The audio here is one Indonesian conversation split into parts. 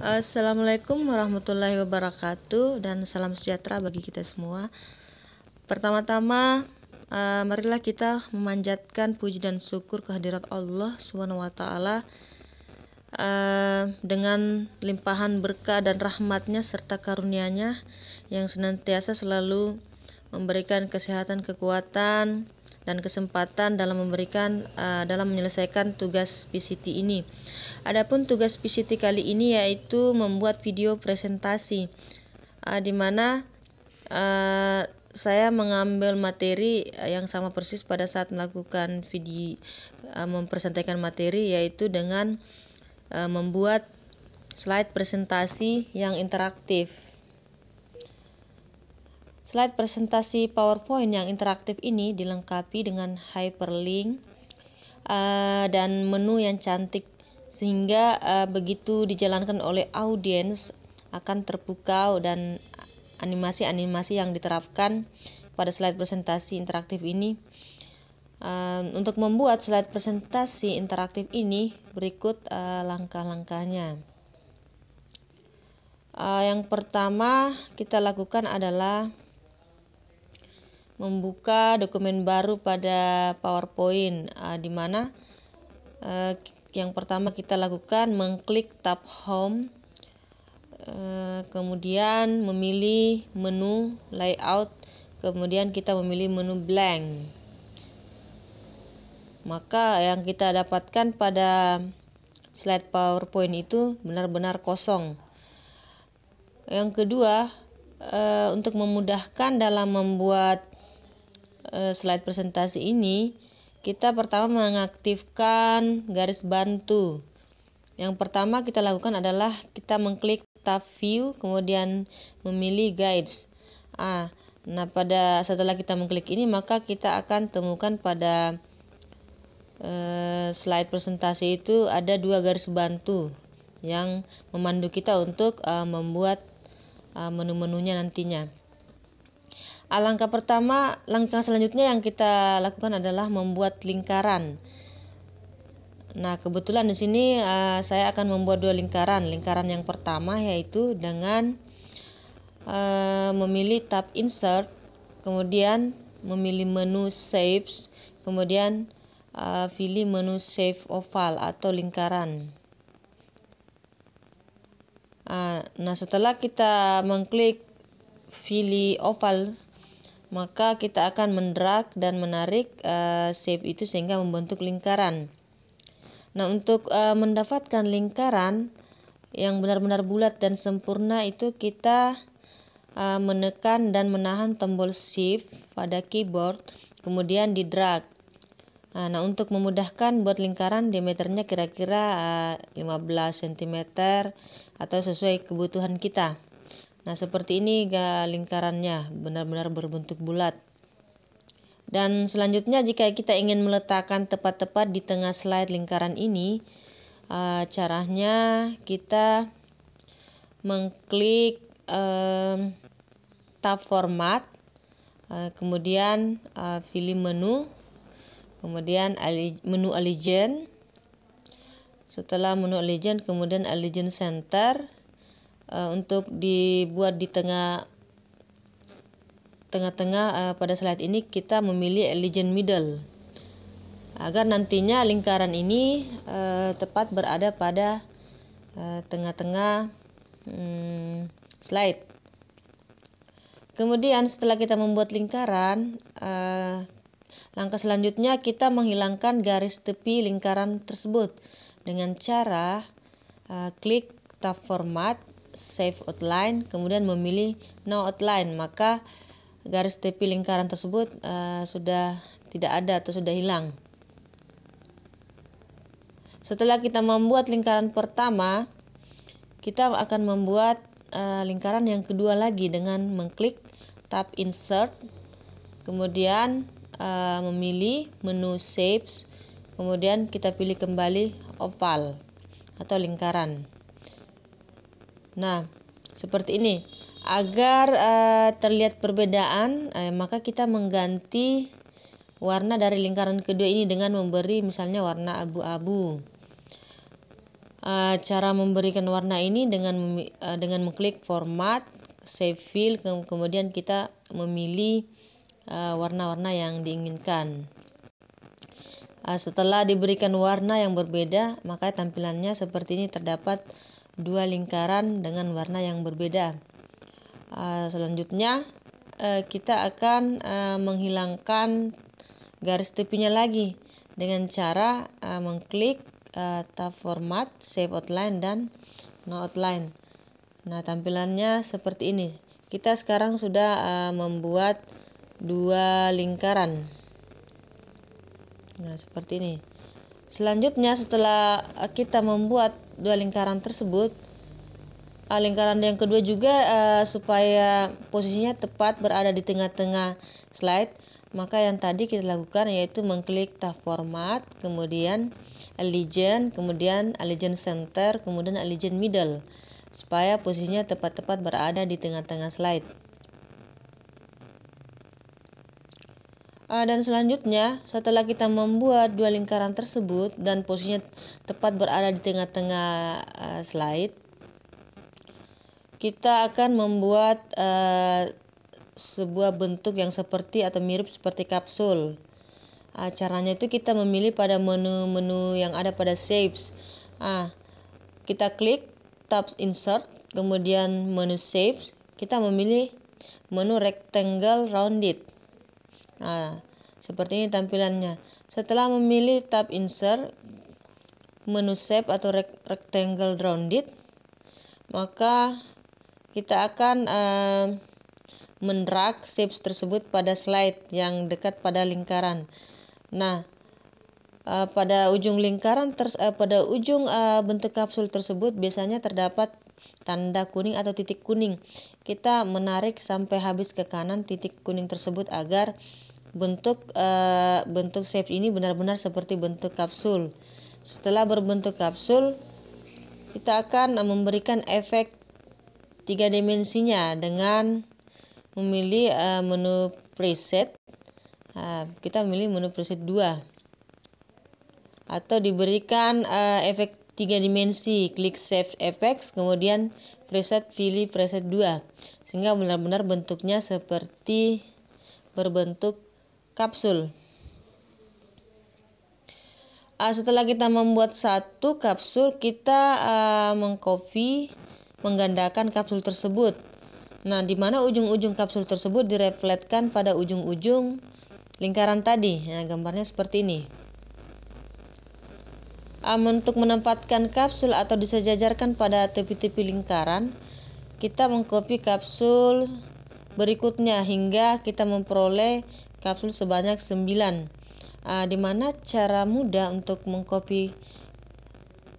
Assalamualaikum warahmatullahi wabarakatuh dan salam sejahtera bagi kita semua. Pertama-tama, eh, marilah kita memanjatkan puji dan syukur kehadirat Allah Swt eh, dengan limpahan berkah dan rahmatnya serta karunia-Nya yang senantiasa selalu memberikan kesehatan, kekuatan, dan kesempatan dalam memberikan uh, dalam menyelesaikan tugas PCT ini. Adapun tugas PCT kali ini yaitu membuat video presentasi uh, di mana uh, saya mengambil materi yang sama persis pada saat melakukan video uh, mempresentasikan materi yaitu dengan uh, membuat slide presentasi yang interaktif Slide presentasi PowerPoint yang interaktif ini dilengkapi dengan hyperlink eh, dan menu yang cantik sehingga eh, begitu dijalankan oleh audiens akan terpukau dan animasi-animasi yang diterapkan pada slide presentasi interaktif ini. Eh, untuk membuat slide presentasi interaktif ini berikut langkah-langkahnya. yang pertama kita lakukan adalah membuka dokumen baru pada PowerPoint uh, di mana uh, yang pertama kita lakukan mengklik tab home eh, kemudian memilih menu layout kemudian kita memilih menu blank maka yang kita dapatkan pada slide PowerPoint itu benar-benar kosong. Yang kedua, untuk memudahkan dalam membuat Eh, slide presentasi ini, kita pertama mengaktifkan garis bantu. Yang pertama kita lakukan adalah kita mengklik tab view, kemudian memilih guides. Ah, nah pada setelah kita mengklik ini maka kita akan temukan pada eh, slide presentasi itu ada dua garis bantu yang memandu kita untuk eh, membuat eh, menu-menunya nantinya. Langkah pertama, langkah selanjutnya yang kita lakukan adalah membuat lingkaran. Nah, kebetulan di sini uh, saya akan membuat dua lingkaran. Lingkaran yang pertama yaitu dengan uh, memilih tab insert, kemudian memilih menu shapes, kemudian uh, pilih menu Save oval atau lingkaran. Uh, nah, setelah kita mengklik pilih oval maka kita akan mendrag dan menarik uh, shape itu sehingga membentuk lingkaran. Nah, untuk uh, eh, mendapatkan lingkaran yang benar-benar bulat dan sempurna itu kita uh, menekan dan menahan tombol shift pada keyboard, kemudian di drag. Nah, nah untuk memudahkan buat lingkaran diameternya kira-kira uh, 15 cm atau sesuai kebutuhan kita. Nah, seperti ini ga lingkarannya, benar-benar berbentuk bulat. Dan selanjutnya jika kita ingin meletakkan tepat-tepat di tengah slide lingkaran ini, eh, caranya kita mengklik eh, tab format, eh, kemudian uh, pilih menu, kemudian menu Allegiant. Setelah menu Allegiant, kemudian Allegiant Center, Eh, untuk dibuat di tengah tengah-tengah uh, pada slide ini kita memilih legend middle agar nantinya lingkaran ini uh, tepat berada pada tengah-tengah uh, hmm, slide kemudian setelah kita membuat lingkaran uh, langkah selanjutnya kita menghilangkan garis tepi lingkaran tersebut dengan cara uh, klik tab format save outline kemudian memilih no outline maka garis tepi lingkaran tersebut uh, sudah tidak ada atau sudah hilang setelah kita membuat lingkaran pertama kita akan membuat uh, lingkaran yang kedua lagi dengan mengklik tab insert kemudian uh, memilih menu shapes kemudian kita pilih kembali oval atau lingkaran Nah, seperti ini. Agar uh, terlihat perbedaan, eh, maka kita mengganti warna dari lingkaran kedua ini dengan memberi misalnya warna abu-abu. Uh, cara memberikan warna ini dengan uh, dengan mengklik format, save fill, ke kemudian kita memilih warna-warna uh, yang diinginkan. Uh, setelah diberikan warna yang berbeda, maka tampilannya seperti ini terdapat dua lingkaran dengan warna yang berbeda. Ah, selanjutnya eh, kita akan eh, menghilangkan garis tepinya lagi dengan cara eh, mengklik tab format, save outline dan no outline. Nah, tampilannya seperti ini. Kita sekarang sudah membuat dua lingkaran. Nah, seperti ini. Selanjutnya setelah eh, kita membuat dua lingkaran tersebut, eh, lingkaran yang kedua juga eh, supaya posisinya tepat berada di tengah-tengah slide, maka yang tadi kita lakukan yaitu mengklik tab format, kemudian legend, kemudian legend center, kemudian legend middle supaya posisinya tepat-tepat berada di tengah-tengah slide. Eh, dan selanjutnya, setelah kita membuat dua lingkaran tersebut dan posisinya tepat berada di tengah-tengah uh, slide, kita akan membuat uh, sebuah bentuk yang seperti atau mirip seperti kapsul. Uh, caranya itu kita memilih pada menu-menu yang ada pada shapes. Uh, kita klik tab insert, kemudian menu shapes, kita memilih menu rectangle rounded. Nah, seperti ini tampilannya. Setelah memilih tab insert, menu shape atau rectangle rounded, maka kita akan uh, eh, mendrag shapes tersebut pada slide yang dekat pada lingkaran. Nah, uh, pada ujung lingkaran uh, pada ujung uh, bentuk kapsul tersebut biasanya terdapat tanda kuning atau titik kuning. Kita menarik sampai habis ke kanan titik kuning tersebut agar Bentuk uh, bentuk shape ini benar-benar seperti bentuk kapsul. Setelah berbentuk kapsul, kita akan memberikan efek tiga dimensinya dengan memilih uh, menu preset. Uh, kita memilih menu preset 2 atau diberikan uh, efek tiga dimensi, klik save effects, kemudian preset pilih preset 2 sehingga benar-benar bentuknya seperti berbentuk kapsul. Uh, setelah kita membuat satu kapsul, kita uh, mengcopy, menggandakan kapsul tersebut. Nah, di mana ujung-ujung kapsul tersebut direfletkan pada ujung-ujung lingkaran tadi. Nah, gambarnya seperti ini. Um, untuk menempatkan kapsul atau disejajarkan pada tepi-tepi lingkaran, kita mengcopy kapsul berikutnya hingga kita memperoleh kapsul sebanyak 9 uh, ah, dimana cara mudah untuk mengcopy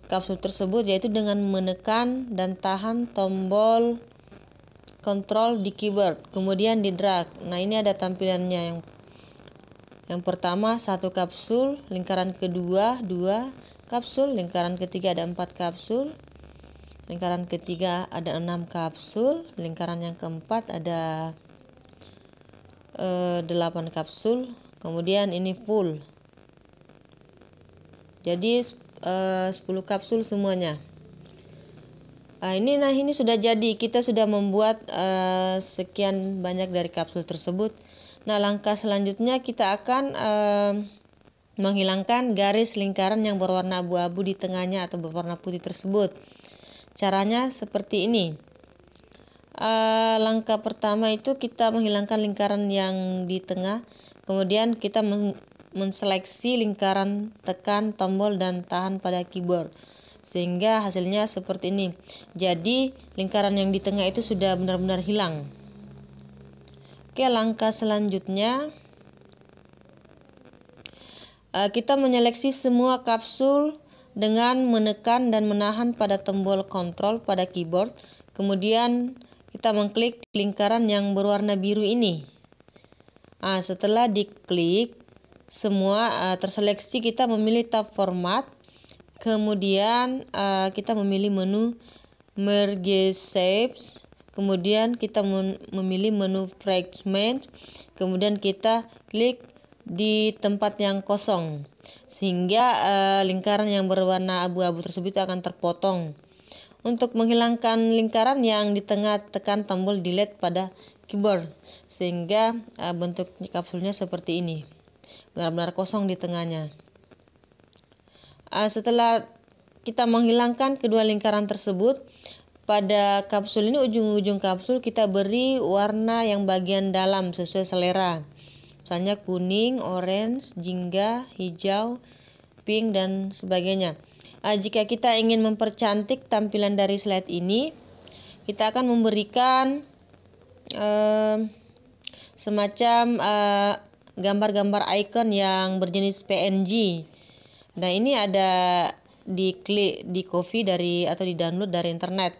kapsul tersebut yaitu dengan menekan dan tahan tombol control di keyboard kemudian di drag nah ini ada tampilannya yang yang pertama satu kapsul lingkaran kedua dua kapsul lingkaran ketiga ada empat kapsul lingkaran ketiga ada enam kapsul lingkaran yang keempat ada 8 eh, kapsul kemudian ini full jadi 10 eh, kapsul semuanya Nah, ini nah ini sudah jadi. Kita sudah membuat uh, sekian banyak dari kapsul tersebut. Nah, langkah selanjutnya kita akan uh, menghilangkan garis lingkaran yang berwarna abu-abu di tengahnya atau berwarna putih tersebut. Caranya seperti ini uh, langkah pertama itu kita menghilangkan lingkaran yang di tengah kemudian kita men menseleksi lingkaran tekan tombol dan tahan pada keyboard sehingga hasilnya seperti ini jadi lingkaran yang di tengah itu sudah benar-benar hilang oke langkah selanjutnya uh, kita menyeleksi semua kapsul dengan menekan dan menahan pada tombol kontrol pada keyboard kemudian kita mengklik lingkaran yang berwarna biru ini. Nah, setelah diklik, semua uh, terseleksi kita memilih tab format. Kemudian uh, kita memilih menu merge shapes. Kemudian kita memilih menu fragment. Kemudian kita klik di tempat yang kosong sehingga uh, lingkaran yang berwarna abu-abu tersebut akan terpotong untuk menghilangkan lingkaran yang di tengah tekan tombol delete pada keyboard sehingga uh, bentuk kapsulnya seperti ini. Benar-benar kosong di tengahnya. Uh, setelah kita menghilangkan kedua lingkaran tersebut, pada kapsul ini ujung-ujung kapsul kita beri warna yang bagian dalam sesuai selera misalnya kuning, orange, jingga, hijau, pink dan sebagainya Uh, jika kita ingin mempercantik tampilan dari slide ini, kita akan memberikan uh, semacam eh, gambar-gambar uh, icon yang berjenis PNG. Nah, ini ada di klik di copy dari atau di download dari internet.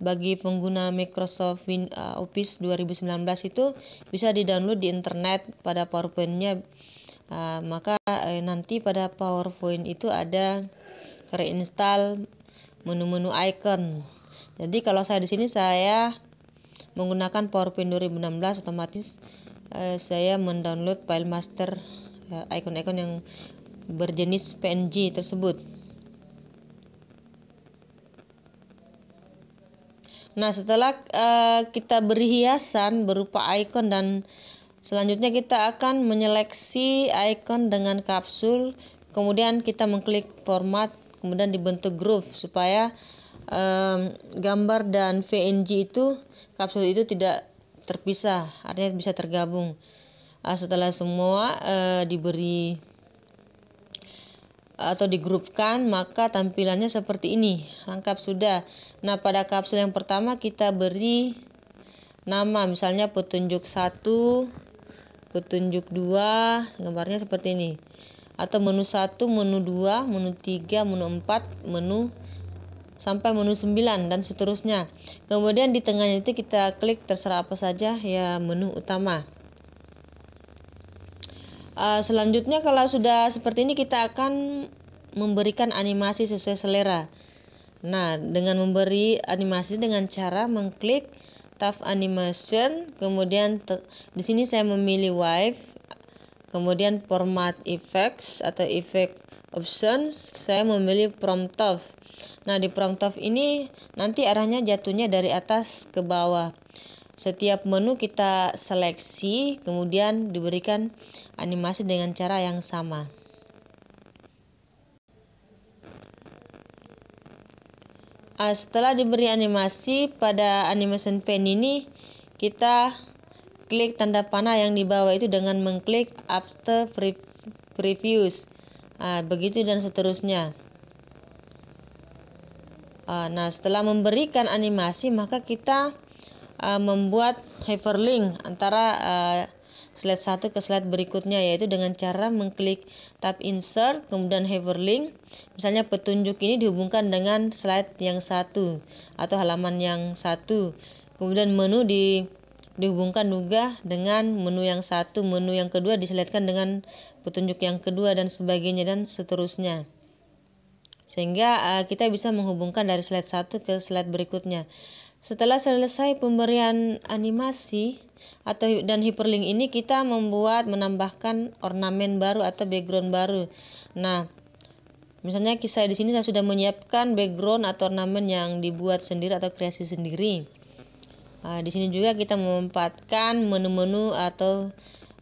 Bagi pengguna Microsoft Win, uh, Office 2019 itu bisa di download di internet pada PowerPoint-nya. Uh, maka uh, nanti pada PowerPoint itu ada reinstall menu-menu icon. Jadi kalau saya di sini saya menggunakan PowerPoint 2016 otomatis eh, saya mendownload file master eh, icon-icon eh, yang berjenis PNG tersebut. Nah, setelah uh, kita beri hiasan berupa icon dan selanjutnya kita akan menyeleksi icon dengan kapsul, kemudian kita mengklik format kemudian dibentuk groove supaya um, gambar dan VNG itu kapsul itu tidak terpisah artinya bisa tergabung uh, setelah semua uh, diberi atau digrupkan maka tampilannya seperti ini lengkap sudah nah pada kapsul yang pertama kita beri nama misalnya petunjuk 1 petunjuk 2 gambarnya seperti ini atau menu 1, menu 2, menu 3, menu 4, menu sampai menu 9 dan seterusnya. Kemudian di tengahnya itu kita klik terserah apa saja ya menu utama. Uh, selanjutnya kalau sudah seperti ini kita akan memberikan animasi sesuai selera. Nah, dengan memberi animasi dengan cara mengklik tab animation, kemudian di sini saya memilih wave Kemudian format effects atau effect options, saya memilih prompt of Nah, di prompt of ini nanti arahnya jatuhnya dari atas ke bawah. Setiap menu kita seleksi, kemudian diberikan animasi dengan cara yang sama. Ah, setelah diberi animasi pada animation pen ini, kita klik tanda panah yang di bawah itu dengan mengklik after previews. Nah, begitu dan seterusnya. Ah, nah, setelah memberikan animasi, maka kita ah, membuat hyperlink antara ah, slide 1 ke slide berikutnya, yaitu dengan cara mengklik tab insert, kemudian hyperlink. Misalnya petunjuk ini dihubungkan dengan slide yang satu atau halaman yang satu. Kemudian menu di dihubungkan juga dengan menu yang satu, menu yang kedua diselitkan dengan petunjuk yang kedua dan sebagainya dan seterusnya. Sehingga uh, kita bisa menghubungkan dari slide satu ke slide berikutnya. Setelah selesai pemberian animasi atau dan hyperlink ini kita membuat menambahkan ornamen baru atau background baru. Nah, misalnya kisah di sini saya sudah menyiapkan background atau ornamen yang dibuat sendiri atau kreasi sendiri. Nah, di sini juga kita memanfaatkan menu-menu atau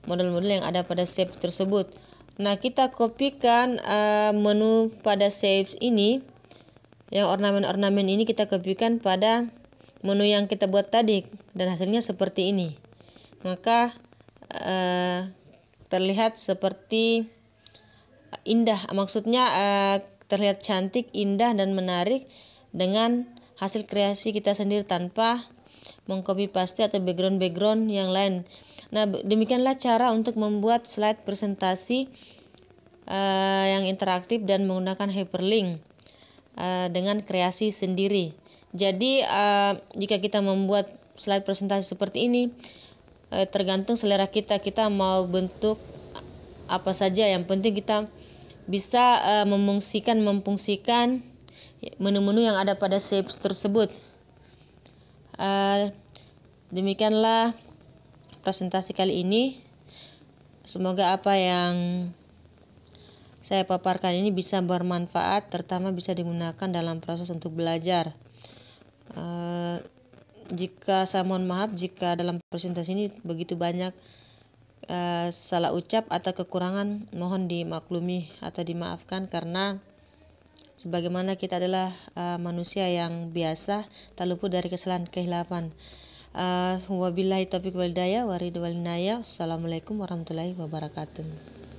model-model yang ada pada shape tersebut. Nah, kita kopikan uh, menu pada shapes ini yang ornamen-ornamen ini kita kopikan pada menu yang kita buat tadi dan hasilnya seperti ini. Maka uh, terlihat seperti indah, maksudnya uh, terlihat cantik, indah dan menarik dengan hasil kreasi kita sendiri tanpa mengcopy paste atau background-background yang lain. Nah, demikianlah cara untuk membuat slide presentasi uh, yang interaktif dan menggunakan hyperlink uh, dengan kreasi sendiri. Jadi, uh, jika kita membuat slide presentasi seperti ini, uh, tergantung selera kita, kita mau bentuk apa saja. Yang penting kita bisa uh, memungsikan, memfungsikan menu-menu yang ada pada shapes tersebut. Eh, demikianlah presentasi kali ini. Semoga apa yang saya paparkan ini bisa bermanfaat, terutama bisa digunakan dalam proses untuk belajar. Uh, jika saya mohon maaf jika dalam presentasi ini begitu banyak uh, salah ucap atau kekurangan, mohon dimaklumi atau dimaafkan karena sebagaimana kita adalah uh, manusia yang biasa tak luput dari kesalahan kehilapan uh, eh, wabillahi taufiq walidaya walinaya assalamualaikum warahmatullahi wabarakatuh